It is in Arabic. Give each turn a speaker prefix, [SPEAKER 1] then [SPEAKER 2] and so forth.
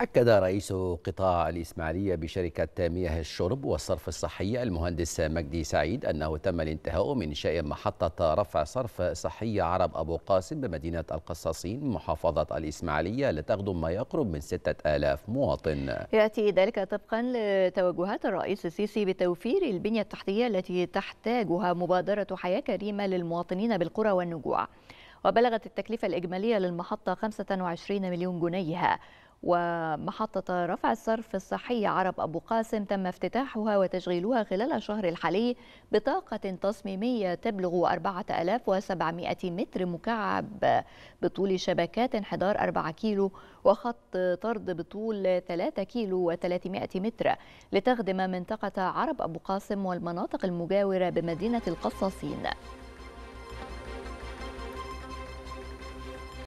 [SPEAKER 1] أكد رئيس قطاع الإسماعيلية بشركة مياه الشرب والصرف الصحي المهندس مجدي سعيد أنه تم الانتهاء من إنشاء محطة رفع صرف صحي عرب أبو قاسم بمدينة القصاصين محافظة الإسماعيلية لتخدم ما يقرب من 6000 مواطن
[SPEAKER 2] يأتي ذلك طبقا لتوجهات الرئيس السيسي بتوفير البنية التحتية التي تحتاجها مبادرة حياة كريمة للمواطنين بالقرى والنجوع وبلغت التكلفة الإجمالية للمحطة 25 مليون جنيه ومحطة رفع الصرف الصحي عرب أبو قاسم تم افتتاحها وتشغيلها خلال الشهر الحالي بطاقة تصميمية تبلغ 4700 متر مكعب بطول شبكات انحدار 4 كيلو وخط طرد بطول 3 كيلو و300 متر لتخدم منطقة عرب أبو قاسم والمناطق المجاورة بمدينة القصاصين